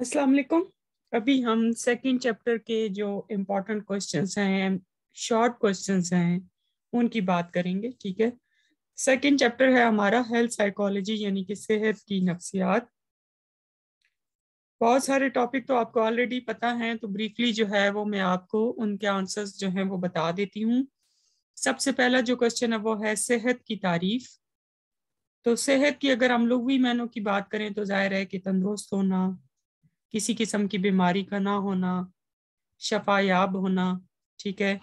अस्सलाम वालेकुम अभी हम सेकंड चैप्टर के जो इम्पोर्टेंट क्वेश्चंस हैं शॉर्ट क्वेश्चंस हैं उनकी बात करेंगे ठीक है सेकंड चैप्टर है हमारा हेल्थ साइकोलॉजी यानी कि सेहत की नफ्सियात बहुत सारे टॉपिक तो आपको ऑलरेडी पता हैं तो ब्रीफली जो है वो मैं आपको उनके आंसर्स जो हैं वो बता देती हूँ सबसे पहला जो क्वेश्चन है वो है सेहत की तारीफ तो सेहत की अगर हम लोग भी मैनों की बात करें तो जाहिर है कि तंदुरुस्त होना किसी किस्म की बीमारी का ना होना शफायाब होना ठीक है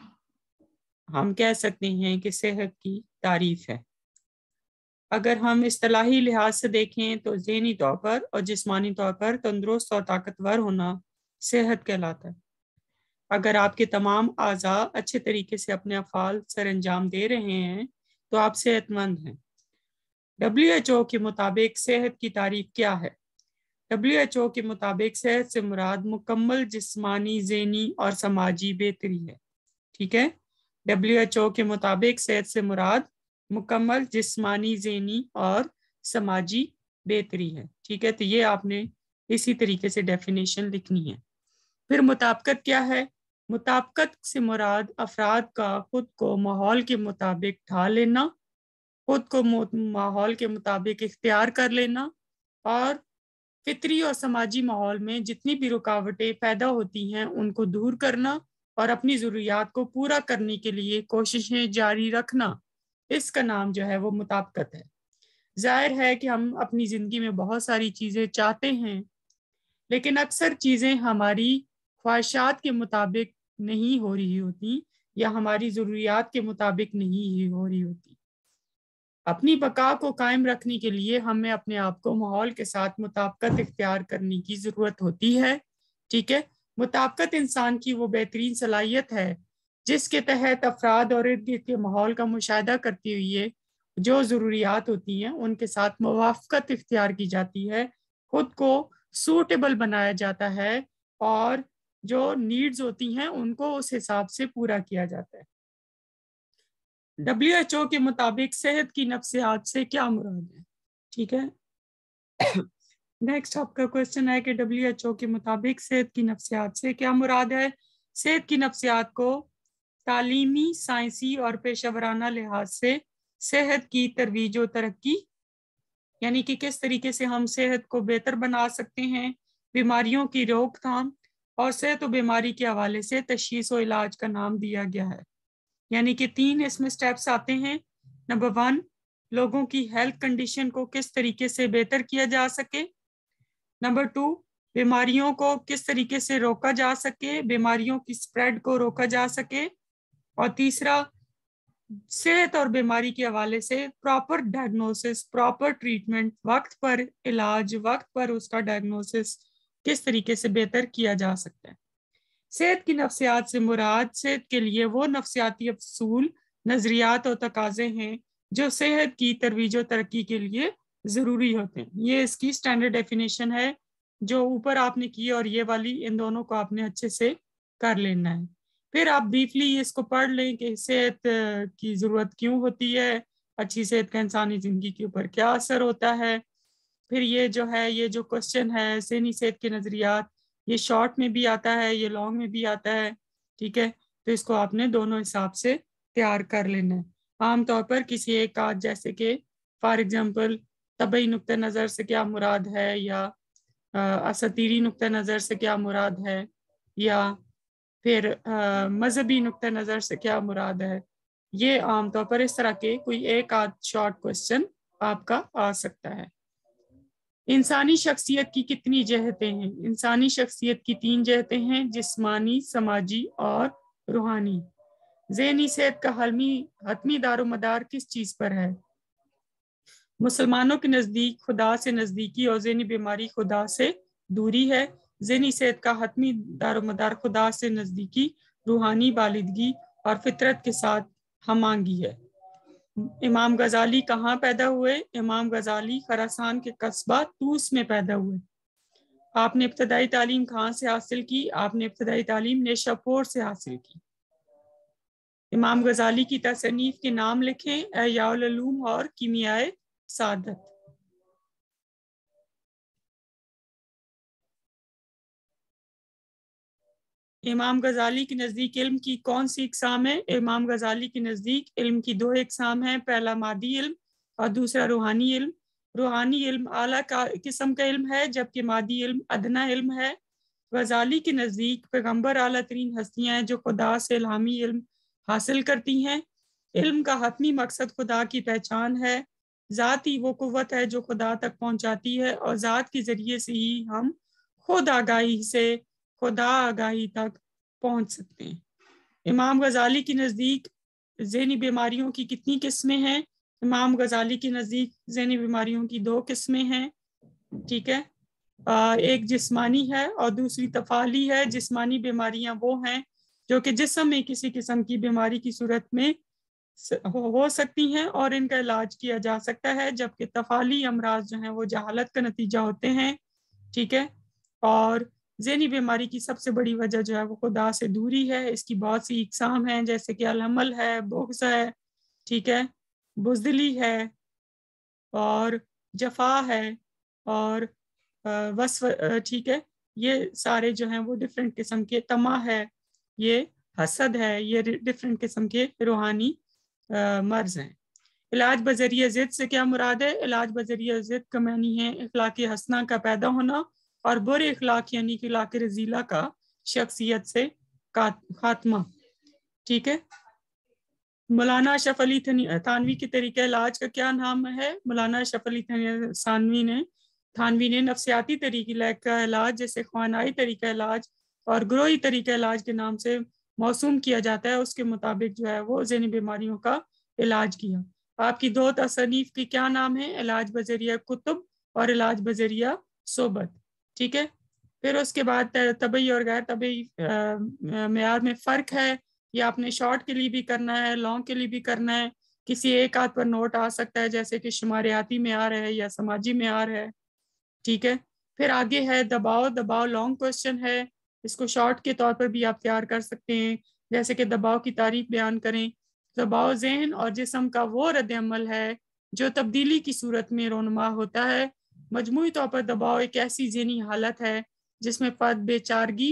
हम कह सकते हैं कि सेहत की तारीफ है अगर हम असलाही लिहाज से देखें तो जहनी तौर पर और जिसमानी तौर पर तंदरुस्त और ताकतवर होना सेहत कहलाता है अगर आपके तमाम अज़ा अच्छे तरीके से अपने अफाल सर अंजाम दे रहे हैं तो आप सेहतमंद हैं डब्ल्यू एच ओ के मुताबिक सेहत की तारीफ क्या है डब्ल्यू एच ओ के मुताबिक सेहत से मुराद मुकम्मल जिस्मानी जहनी और समाजी बेहतरी है ठीक है डब्ल्यू एच ओ के मुताबिक सेहत से मुराद मुकम्मल जिस्मानी जहनी और समाजी बेहतरी है ठीक है तो ये आपने इसी तरीके से डेफिनेशन लिखनी है फिर मुताबकत क्या है मुताबकत से मुराद अफराद का खुद को माहौल के मुताबिक ढा लेना खुद को माहौल के मुताबिक इख्तियार कर लेना और फित्री और समाजी माहौल में जितनी भी रुकावटें पैदा होती हैं उनको दूर करना और अपनी ज़रूरियात को पूरा करने के लिए कोशिशें जारी रखना इसका नाम जो है वो मुताबकत है जाहिर है कि हम अपनी ज़िंदगी में बहुत सारी चीज़ें चाहते हैं लेकिन अक्सर चीज़ें हमारी ख्वाहिशात के मुताबिक नहीं हो रही होती या हमारी ज़रूरियात के मुताबिक नहीं ही हो रही होती अपनी बका को कायम रखने के लिए हमें अपने आप को माहौल के साथ मुताबकत इख्तियार करने की ज़रूरत होती है ठीक है मुताबकत इंसान की वो बेहतरीन सलाहियत है जिसके तहत अफराद और इर्द गिर्द के माहौल का मुशाह करते हुए जो ज़रूरियात होती हैं उनके साथ मुवाफ़त इख्तियार की जाती है खुद को सूटेबल बनाया जाता है और जो नीड्स होती हैं उनको उस हिसाब से पूरा किया जाता है डब्ल्यू एच ओ के मुताबिक सेहत की नफ्सियात से क्या मुराद है ठीक है नेक्स्ट आपका क्वेश्चन है कि डब्ल्यू एच ओ के मुताबिक सेहत की नफ्सियात से क्या मुराद है सेहत की नफ्सियात को तालीमी साइंसी और पेशावराना लिहाज से सेहत की तरवीज और तरक्की यानी कि किस तरीके से हम सेहत को बेहतर बना सकते हैं बीमारियों की रोकथाम और सेहत व बीमारी के हवाले से तशीस व इलाज का नाम दिया गया है यानी कि तीन इसमें स्टेप्स आते हैं नंबर वन लोगों की हेल्थ कंडीशन को किस तरीके से बेहतर किया जा सके नंबर टू बीमारियों को किस तरीके से रोका जा सके बीमारियों की स्प्रेड को रोका जा सके और तीसरा सेहत और बीमारी के हवाले से प्रॉपर डायग्नोसिस प्रॉपर ट्रीटमेंट वक्त पर इलाज वक्त पर उसका डायग्नोसिस किस तरीके से बेहतर किया जा सकता है सेहत की नफसियात से मुराद सेहत के लिए वो नफसियाती अफसूल नज़रियात और तकाजे हैं जो सेहत की तरवीज तरक्की के लिए ज़रूरी होते हैं ये इसकी स्टैंडर्ड डेफिनेशन है जो ऊपर आपने की और ये वाली इन दोनों को आपने अच्छे से कर लेना है फिर आप ब्रीफली इसको पढ़ लें कि सेहत की ज़रूरत क्यों होती है अच्छी सेहत का इंसानी ज़िंदगी के ऊपर क्या असर होता है फिर ये जो है ये जो क्वेश्चन है सहनी सेहत के नज़रियात ये शॉर्ट में भी आता है ये लॉन्ग में भी आता है ठीक है तो इसको आपने दोनों हिसाब से तैयार कर लेना है आमतौर पर किसी एक आज जैसे कि फॉर एग्जाम्पल तबई नुक़ नज़र से क्या मुराद है या असतीरी नुक़ नज़र से क्या मुराद है या फिर मजहबी नुक़ नज़र से क्या मुराद है ये आमतौर पर इस तरह के कोई एक आध शॉर्ट क्वेश्चन आपका आ सकता है इंसानी शख्सियत की कितनी जहतें हैं इंसानी शख्सियत की तीन जहतें हैं जिसमानी समाजी और रूहानी जहनी सेहत का हलमी हतमी दारोमदार किस चीज़ पर है मुसलमानों के नज़दीक खुदा से नज़दीकी और जहनी बीमारी खुदा से दूरी है जहनी सेहत का हतमी दारोमदार खुदा से नज़दीकी रूहानी बालिदगी और फितरत के साथ हमांगी है इमाम गजाली कहाँ पैदा हुए इमाम गजाली खरासान के कस्बा तूस में पैदा हुए आपने इब्तदाई तालीम कहाँ से हासिल की आपने इब्तदाई तालीम नेशापोर से हासिल की इमाम गजाली की तसनीफ के नाम लिखें अलूम और कीमियाए सादत इमाम गजाली के नज़दीक इल्म की कौन सी इकसाम है इमाम गजाली के नज़दीक इल्म की दो इकसाम हैं पहला मादी इल्म और दूसरा रूहानी इल्म रूहानी इल्म आला का किस्म का इल्म है जबकि मादी इल्म अदना इल्म है गजाली के नज़दीक पैगम्बर आला तरीन हस्तियाँ हैं जो खुदा से इलामी इल्म हासिल करती हैं इल्म का हतमी मकसद खुदा की पहचान है ज़ात ही वो कुत है जो खुदा तक पहुँचाती है और ज़ात के ज़रिए से ही हम खुद आगाही से खुदा आगाही तक पहुंच सकते हैं इमाम गजाली के नज़दीक जहनी बीमारियों की कितनी किस्में हैं इमाम गजाली के नज़दीक जहनी बीमारियों की दो किस्में हैं ठीक है आ, एक जिस्मानी है और दूसरी तफाली है जिस्मानी बीमारियां वो हैं जो कि जिसम में किसी किस्म की बीमारी की सूरत में हो सकती हैं और इनका इलाज किया जा सकता है जबकि तफाली अमराज जो हैं वो जहालत का नतीजा होते हैं ठीक है और जहनी बीमारी की सबसे बड़ी वजह जो है वो खुदा से दूरी है इसकी बहुत सी इकसाम हैं जैसे कि अलहमल है बोग्स है ठीक है बुजदली है और जफा है और वसफ ठीक है ये सारे जो हैं वो डिफरेंट किस्म के तमा है ये हसद है ये डिफरेंट किस्म के रूहानी मर्ज हैं इलाज बजरिया ज़िद से क्या मुराद है इलाज बजरिया ज़िद का मैनी है अखलाक हसना का पैदा होना और बुरे अखलाक यानी कि लाक रजीला का शख्सियत से खात्मा ठीक है मौलाना अशफ अली थानवी के तरीके इलाज का क्या नाम है मौलाना अशफ अली थानवी ने थानवी ने नफसियाती तरीके का इलाज जैसे खानाई तरीका इलाज और ग्रोही तरीका इलाज के नाम से मौसूम किया जाता है उसके मुताबिक जो है वो जहनी बीमारियों का इलाज किया आपकी दो तसनीफ की क्या नाम है इलाज बजरिया कुतुब और इलाज बजरिया सोबत ठीक है फिर उसके बाद तबई और गैर तबई मैार में फ़र्क है ये आपने शॉर्ट के लिए भी करना है लॉन्ग के लिए भी करना है किसी एक हाथ पर नोट आ सकता है जैसे कि शुमारियाती मैार है या समाजी मैार है ठीक है फिर आगे है दबाव दबाव लॉन्ग क्वेश्चन है इसको शॉर्ट के तौर पर भी आप तैयार कर सकते हैं जैसे कि दबाव की तारीफ बयान करें दबाव जहन और जिसम का वो रद्द है जो तब्दीली की सूरत में रोनमा होता है मजमू तौर पर दबाव एक ऐसी जहनी हालत है जिसमें फर्द बेचारगी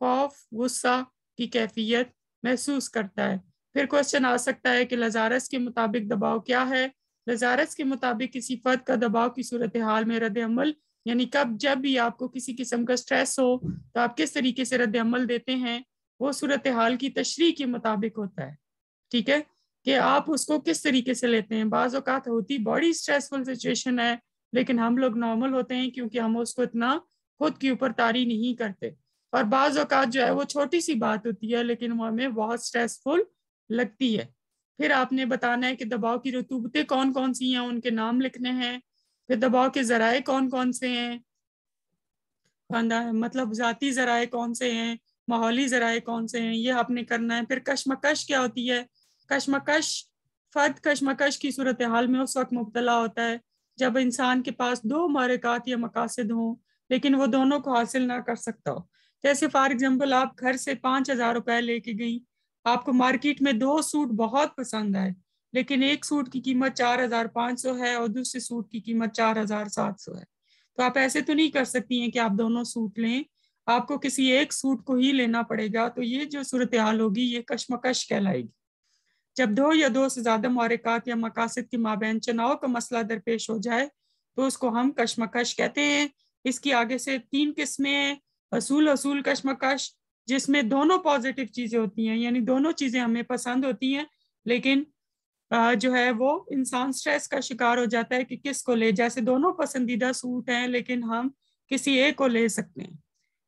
खौफ गुस्सा की कैफियत महसूस करता है फिर क्वेश्चन आ सकता है कि लजारस के मुताबिक दबाव क्या है लजारस के मुताबिक किसी फर्द का दबाव की सूरत हाल में रद्दमल यानी कब जब भी आपको किसी किस्म का स्ट्रेस हो तो आप किस तरीके से रद्दमल देते हैं वो सूरत हाल की तशरी के मुताबिक होता है ठीक है कि आप उसको किस तरीके से लेते हैं बाज़ात होती बॉडी स्ट्रेसफुल सिचुएशन है लेकिन हम लोग नॉर्मल होते हैं क्योंकि हम उसको इतना खुद के ऊपर तारी नहीं करते और बाज अवकात जो है वो छोटी सी बात होती है लेकिन वो हमें बहुत स्ट्रेसफुल लगती है फिर आपने बताना है कि दबाव की रतूबतें कौन कौन सी हैं उनके नाम लिखने हैं फिर दबाव के जराए कौन कौन से हैं मतलब ज़ाती जराए कौन से हैं माहौली जराए कौन से हैं ये आपने करना है फिर कशमकश क्या होती है कश्मकश फर्द कशमकश की सूरत हाल में उस वक्त मुबतला होता है जब इंसान के पास दो मारकात या मकासद हों लेकिन वो दोनों को हासिल ना कर सकता हो जैसे फॉर एग्जाम्पल आप घर से पाँच हज़ार रुपये लेके गई आपको मार्केट में दो सूट बहुत पसंद आए लेकिन एक सूट की कीमत चार हज़ार पाँच सौ है और दूसरे सूट की कीमत चार हज़ार सात सौ है तो आप ऐसे तो नहीं कर सकती हैं कि आप दोनों सूट लें आपको किसी एक सूट को ही लेना पड़ेगा तो ये जो सूरत हाल होगी ये कशमकश कहलाएगी जब दो या दो से ज्यादा मौरिकात या मकासद की माबेन चुनाव का मसला दरपेश हो जाए तो उसको हम कशमकश कहते हैं इसकी आगे से तीन किस्में हैं असूल असूल कशमकश जिसमें दोनों पॉजिटिव चीज़ें होती हैं यानी दोनों चीज़ें हमें पसंद होती हैं लेकिन जो है वो इंसान स्ट्रेस का शिकार हो जाता है कि किस को ले जैसे दोनों पसंदीदा सूट हैं लेकिन हम किसी एक को ले सकते हैं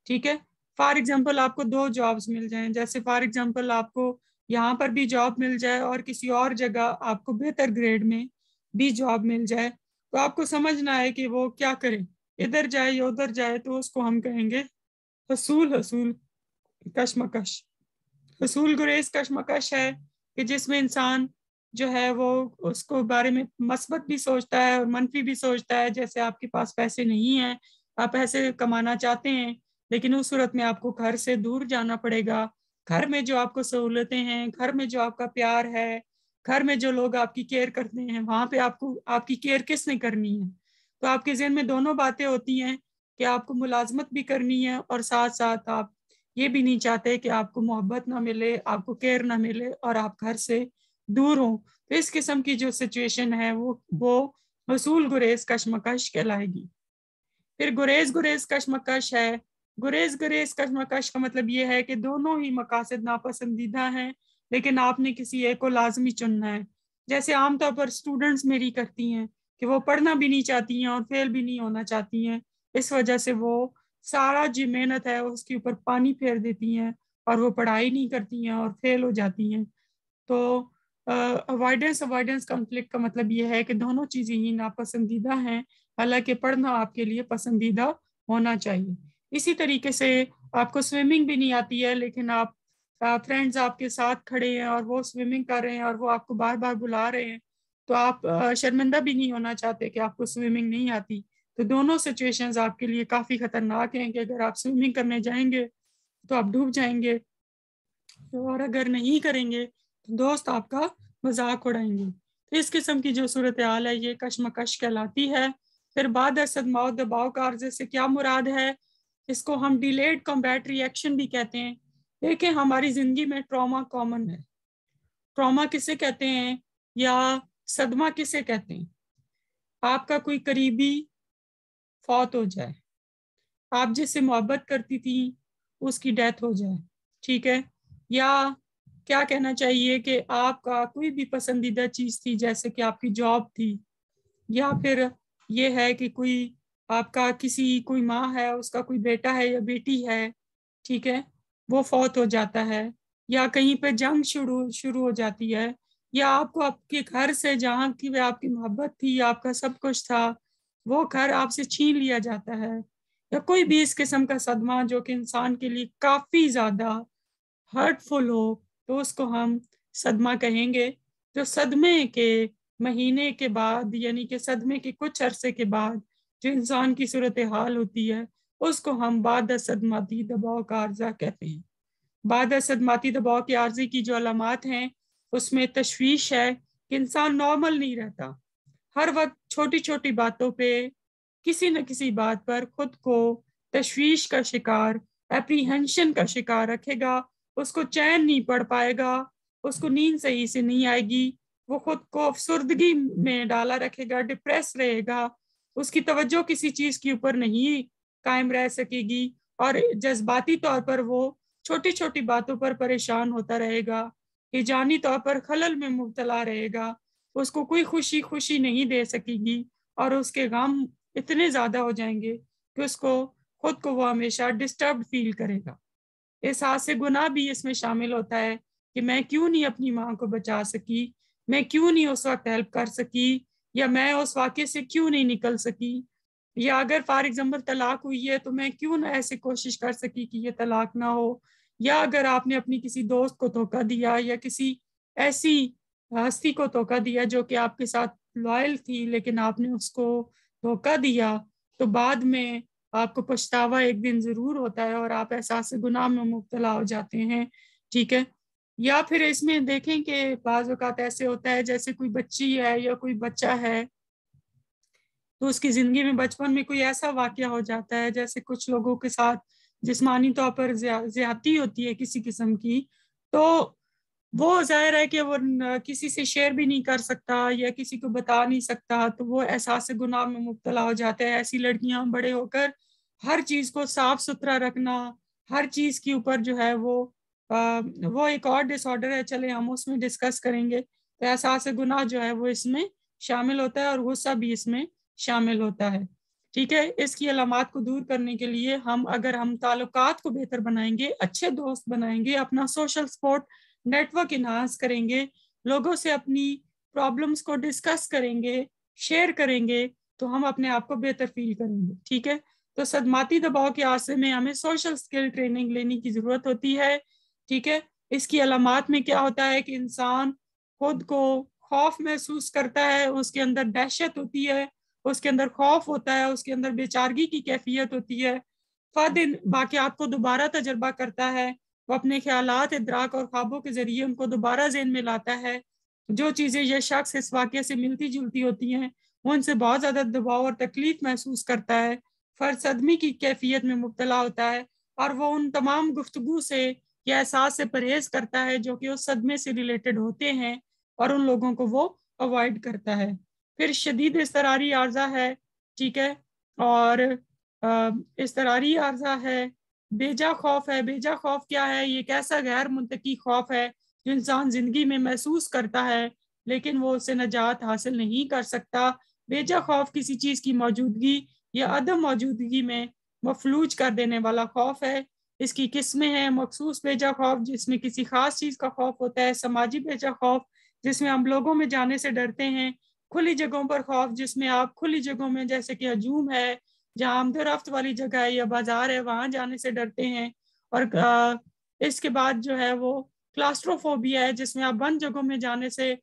ठीक है फॉर एग्जाम्पल आपको दो जॉब्स मिल जाएं जैसे फॉर एग्जाम्पल आपको यहाँ पर भी जॉब मिल जाए और किसी और जगह आपको बेहतर ग्रेड में भी जॉब मिल जाए तो आपको समझना है कि वो क्या करे इधर जाए या उधर जाए तो उसको हम कहेंगे हसूल हसूल कशमकश हसूल गुरेज कशमकश है कि जिसमें इंसान जो है वो उसको बारे में मस्बत भी सोचता है और मनफी भी सोचता है जैसे आपके पास पैसे नहीं है आप पैसे कमाना चाहते हैं लेकिन उस सूरत में आपको घर से दूर जाना पड़ेगा घर में जो आपको सहूलतें हैं घर में जो आपका प्यार है घर में जो लोग आपकी केयर करते हैं वहां पे आपको आपकी केयर किसने करनी है तो आपके जहन में दोनों बातें होती हैं कि आपको मुलाजमत भी करनी है और साथ साथ आप ये भी नहीं चाहते कि आपको मोहब्बत ना मिले आपको केयर ना मिले और आप घर से दूर हों तो इस किस्म की जो सिचुएशन है वो वो वसूल गुरेज कशमकश कहलाएगी फिर गुरेज गुरेज कशमकश है गुरेज गुरेज कशमकश का मतलब ये है कि दोनों ही मकासद नापसंदीदा हैं लेकिन आपने किसी एक को लाजमी चुनना है जैसे आमतौर पर स्टूडेंट्स मेरी करती हैं कि वो पढ़ना भी नहीं चाहती हैं और फेल भी नहीं होना चाहती हैं इस वजह से वो सारा जो मेहनत है उसके ऊपर पानी फेर देती हैं और वो पढ़ाई नहीं करती हैं और फेल हो जाती हैं तो अवॉइडेंस अवॉइडेंस कंफ्लिक्ट का मतलब ये है कि दोनों चीज़ें ही नापसंदीदा हैं हालांकि पढ़ना आपके लिए पसंदीदा होना चाहिए इसी तरीके से आपको स्विमिंग भी नहीं आती है लेकिन आप फ्रेंड्स आपके साथ खड़े हैं और वो स्विमिंग कर रहे हैं और वो आपको बार बार बुला रहे हैं तो आप शर्मिंदा भी नहीं होना चाहते कि आपको स्विमिंग नहीं आती तो दोनों सिचुएशंस आपके लिए काफ़ी ख़तरनाक हैं कि अगर आप स्विमिंग करने जाएंगे तो आप डूब जाएंगे और अगर नहीं करेंगे तो दोस्त आपका मजाक उड़ाएंगे तो इस किस्म की जो सूरत हाल है ये कशमकश कहलाती है फिर बाद असद मौत दबाव का से क्या मुराद है इसको हम डिलेड कॉम्बैट रिएक्शन भी कहते हैं देखें हमारी ज़िंदगी में ट्रॉमा कॉमन है ट्रॉमा किसे कहते हैं या सदमा किसे कहते हैं आपका कोई करीबी फौत हो जाए आप जिससे मोहब्बत करती थी उसकी डेथ हो जाए ठीक है या क्या कहना चाहिए कि आपका कोई भी पसंदीदा चीज़ थी जैसे कि आपकी जॉब थी या फिर ये है कि कोई आपका किसी कोई माँ है उसका कोई बेटा है या बेटी है ठीक है वो फौत हो जाता है या कहीं पे जंग शुरू शुरू हो जाती है या आपको आपके घर से जहाँ की वे आपकी मोहब्बत थी आपका सब कुछ था वो घर आपसे छीन लिया जाता है या कोई भी इस किस्म का सदमा जो कि इंसान के लिए काफ़ी ज़्यादा हर्टफुल हो तो उसको हम सदमा कहेंगे जो सदमे के महीने के बाद यानी कि सदमे के कुछ अरसे के बाद जो इंसान की सूरत हाल होती है उसको हम बाद सदमाती दबाव का अर्जा कहते हैं बाद सदमाती दबाव के अर्जे की जो अलामत हैं उसमें तशवीश है कि इंसान नॉर्मल नहीं रहता हर वक्त छोटी छोटी बातों पे किसी न किसी बात पर खुद को तशवीश का शिकार एप्रीहेंशन का शिकार रखेगा उसको चैन नहीं पड़ पाएगा उसको नींद सही से नहीं आएगी वो खुद को अफसरदगी में डाला रखेगा डिप्रेस रहेगा उसकी तवज्जो किसी चीज़ के ऊपर नहीं कायम रह सकेगी और जज्बाती तौर पर वो छोटी छोटी बातों पर परेशान होता रहेगा हिजानी तौर पर खलल में मुबतला रहेगा उसको कोई खुशी खुशी नहीं दे सकेगी और उसके गम इतने ज़्यादा हो जाएंगे कि उसको खुद को वो हमेशा डिस्टर्ब फील करेगा एहसास गुनाह भी इसमें शामिल होता है कि मैं क्यों नहीं अपनी माँ को बचा सकी मैं क्यों नहीं उस वक्त हेल्प कर सकी या मैं उस वाक्य से क्यों नहीं निकल सकी या अगर फॉर एग्जाम्पल तलाक हुई है तो मैं क्यों ना ऐसे कोशिश कर सकी कि ये तलाक ना हो या अगर आपने अपनी किसी दोस्त को धोखा दिया या किसी ऐसी हस्ती को धोखा दिया जो कि आपके साथ लॉयल थी लेकिन आपने उसको धोखा दिया तो बाद में आपको पछतावा एक दिन ज़रूर होता है और आप एहसास गुनाह में मुबतला हो जाते हैं ठीक है या फिर इसमें देखें कि बाज अवत ऐसे होता है जैसे कोई बच्ची है या कोई बच्चा है तो उसकी जिंदगी में बचपन में कोई ऐसा वाक्य हो जाता है जैसे कुछ लोगों के साथ जिसमानी तौर पर ज्यादती होती है किसी किस्म की तो वो जाहिर है कि वो किसी से शेयर भी नहीं कर सकता या किसी को बता नहीं सकता तो वो एहसास गुनाह में मुबतला हो जाता है ऐसी लड़कियां बड़े होकर हर चीज को साफ सुथरा रखना हर चीज के ऊपर जो है वो वो एक और डिसऑर्डर है चले हम उसमें डिस्कस करेंगे तो एहसास गुनाह जो है वो इसमें शामिल होता है और गुस्सा भी इसमें शामिल होता है ठीक है इसकी अलामत को दूर करने के लिए हम अगर हम ताल्लुकात को बेहतर बनाएंगे अच्छे दोस्त बनाएंगे अपना सोशल सपोर्ट नेटवर्क इन्हांस करेंगे लोगों से अपनी प्रॉब्लम्स को डिस्कस करेंगे शेयर करेंगे तो हम अपने आप को बेहतर फील करेंगे ठीक है तो सदमाती दबाव के आसे में हमें सोशल स्किल ट्रेनिंग लेने की ज़रूरत होती है ठीक है इसकी अलामत में क्या होता है कि इंसान खुद को खौफ महसूस करता है उसके अंदर दहशत होती है उसके अंदर खौफ होता है उसके अंदर बेचारगी की कैफियत होती है फद इन को दोबारा तजर्बा करता है वो अपने ख्याल इदराक और ख्वाबों के ज़रिए उनको दोबारा जेन में लाता है जो चीज़ें यह शख्स इस वाक़े से मिलती जुलती होती हैं उनसे बहुत ज़्यादा दबाव और तकलीफ महसूस करता है फ़र्सदमी की कैफियत में मुबतला होता है और वो उन तमाम गुफ्तु से या एहसास से परहेज करता है जो कि उस सदमे से रिलेटेड होते हैं और उन लोगों को वो अवॉइड करता है फिर शदीद इसतरारी आर्जा है ठीक है और इसतरारी आर्जा है बेजा खौफ है बेजा खौफ क्या है ये कैसा गैर मुंतकी खौफ है जो इंसान ज़िंदगी में महसूस करता है लेकिन वो उससे नजात हासिल नहीं कर सकता बेजा खौफ किसी चीज़ की मौजूदगी या अदम मौजूदगी में मफलूज कर देने वाला खौफ है इसकी किस्में हैं मखसूस बेजा खौफ जिसमें किसी खास चीज़ का खौफ होता है समाजी बेजा खौफ जिसमें हम लोगों में जाने से डरते हैं खुली जगहों पर खौफ जिसमें आप खुली जगहों में जैसे कि हजूम है जहाँ आमदोरफ्त वाली जगह है या बाजार है वहाँ जाने से डरते हैं और इसके बाद जो है वो क्लास्ट्रोफोबिया है जिसमें आप बंद जगहों में जाने से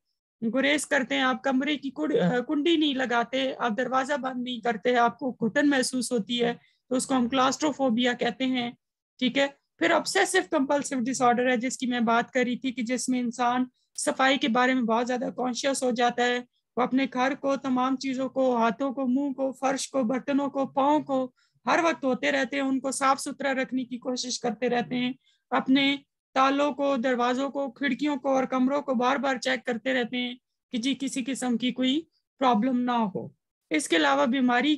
गुरेज करते हैं आप कमरे की कुंडी नहीं लगाते आप दरवाज़ा बंद नहीं करते आपको घुटन महसूस होती है तो उसको हम क्लास्ट्रोफोबिया कहते हैं ठीक है फिर ऑब्सेसिव कंपल्सिव डिसऑर्डर है जिसकी मैं बात कर रही थी कि जिसमें इंसान सफाई के बारे में बहुत ज़्यादा कॉन्शियस हो जाता है वो अपने घर को तमाम चीज़ों को हाथों को मुंह को फर्श को बर्तनों को पाओ को हर वक्त होते रहते हैं उनको साफ सुथरा रखने की कोशिश करते रहते हैं अपने तालों को दरवाजों को खिड़कियों को और कमरों को बार बार चेक करते रहते हैं कि जी किसी किस्म की कोई प्रॉब्लम ना हो इसके अलावा बीमारी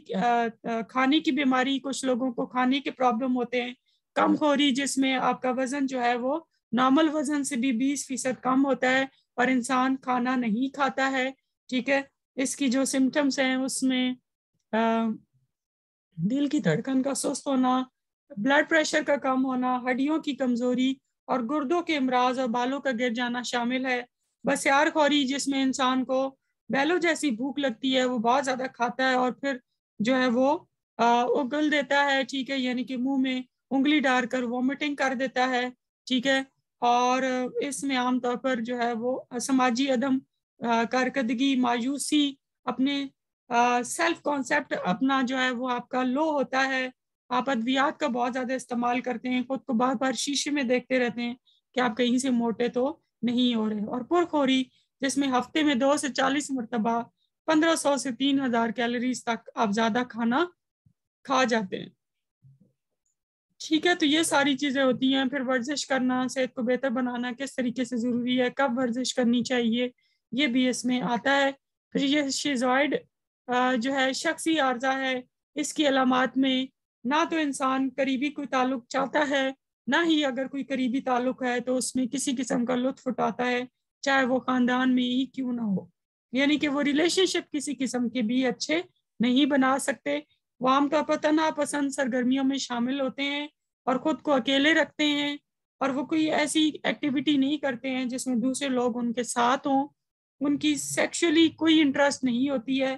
खाने की बीमारी कुछ लोगों को खाने के प्रॉब्लम होते हैं कम खोरी हम्म। जिसमें आपका वजन जो है वो नॉर्मल वजन से भी बीस फीसद कम होता है और इंसान खाना नहीं खाता है ठीक है इसकी जो सिम्टम्स हैं उसमें आ, दिल की धड़कन का सुस्त होना ब्लड प्रेशर का कम होना हड्डियों की कमजोरी और गुर्दों के अमराज और बालों का गिर जाना शामिल है बस यार खोरी जिसमें इंसान को बैलों जैसी भूख लगती है वो बहुत ज्यादा खाता है और फिर जो है वो अः उगल देता है ठीक है यानी कि मुंह में उंगली डालकर वॉमिटिंग कर देता है ठीक है और इसमें आमतौर पर जो है वो समाजी अदम कारकर्दगी मायूसी अपने सेल्फ कॉन्सेप्ट अपना जो है वो आपका लो होता है आप अद्वियात का बहुत ज़्यादा इस्तेमाल करते हैं खुद को बार बार शीशे में देखते रहते हैं कि आप कहीं से मोटे तो नहीं हो रहे और पुरखोरी जिसमें हफ्ते में दो से चालीस मरतबा पंद्रह सौ से तीन हजार कैलोरीज तक आप ज़्यादा खाना खा जाते हैं ठीक है तो ये सारी चीज़ें होती हैं फिर वर्जिश करना सेहत को बेहतर बनाना किस तरीके से ज़रूरी है कब वर्जिश करनी चाहिए ये भी इसमें आता है फिर ये शिजॉइड जो है शख्सी आर्जा है इसकी अलामत में ना तो इंसान करीबी कोई ताल्लुक चाहता है ना ही अगर कोई करीबी ताल्लुक है तो उसमें किसी किस्म का लुत्फ उठाता है चाहे वो ख़ानदान में ही क्यों ना हो यानी कि वो रिलेशनशिप किसी किस्म के भी अच्छे नहीं बना सकते वो आमतौर पर पसंद सरगर्मियों में शामिल होते हैं और खुद को अकेले रखते हैं और वो कोई ऐसी एक्टिविटी नहीं करते हैं जिसमें दूसरे लोग उनके साथ हों उनकी सेक्सुअली कोई इंटरेस्ट नहीं होती है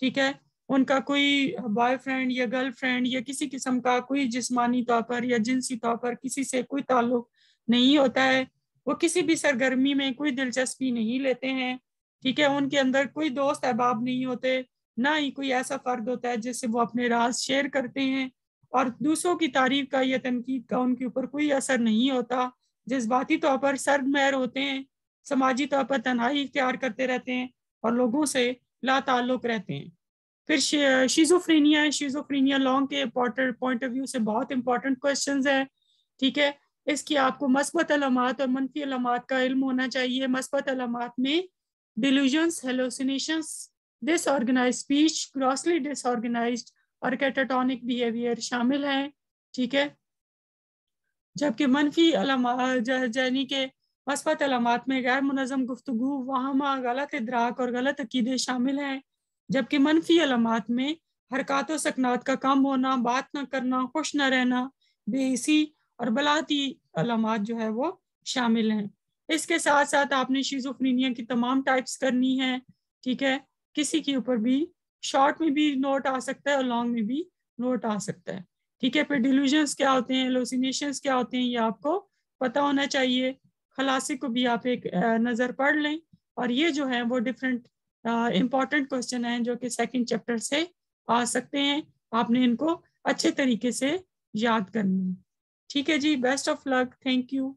ठीक है उनका कोई बॉयफ्रेंड या गर्लफ्रेंड या किसी किस्म का कोई जिस्मानी तौर पर या जिनसी तौर पर किसी से कोई ताल्लुक नहीं होता है वो किसी भी सरगर्मी में कोई दिलचस्पी नहीं लेते हैं ठीक है उनके अंदर कोई दोस्त अहबाब नहीं होते ना ही कोई ऐसा फ़र्द होता है जिससे वो अपने राज शेयर करते हैं और दूसरों की तारीफ का या तनकीद का उनके ऊपर कोई असर नहीं होता जज्बाती तौर पर सरमैर होते हैं समाजी तौर पर तनहाई इख्तियार करते रहते हैं और लोगों से लाताल्लुक रहते हैं फिर शीजोफ्रेनिया है शीजोफ्रेनिया लॉन्ग के पॉइंट ऑफ व्यू से बहुत इंपॉर्टेंट क्वेश्चन है ठीक है इसकी आपको मस्बत अलामत और मनफी अलामत का इल्म होना चाहिए मस्बत अलामत में delusions hallucinations disorganised speech grossly disorganised और कैटाटोनिक बिहेवियर शामिल हैं ठीक है जबकि मनफी जैनी के मस्बत अलामत में गैर मुनज़म गुफ्तु वहाँ गलत इदराक और गलत अकीदे शामिल हैं जबकि मनफी अलामत में हरकत सकनात का कम होना बात ना करना खुश न रहना बेहसी और बलाती अलामत जो है वो शामिल हैं इसके साथ साथ आपने शिजोफ्रीनिया की तमाम टाइप्स करनी है ठीक है किसी के ऊपर भी शॉर्ट में भी नोट आ सकता है और लॉन्ग में भी नोट आ सकता है ठीक है फिर डिल्यूजन्स क्या होते हैं एलोसिनेशंस क्या होते हैं ये आपको पता होना चाहिए खलासी को भी आप एक नज़र पढ़ लें और ये जो है वो डिफरेंट इम्पॉर्टेंट क्वेश्चन हैं जो कि सेकेंड चैप्टर से आ सकते हैं आपने इनको अच्छे तरीके से याद करना है ठीक है जी best of luck thank you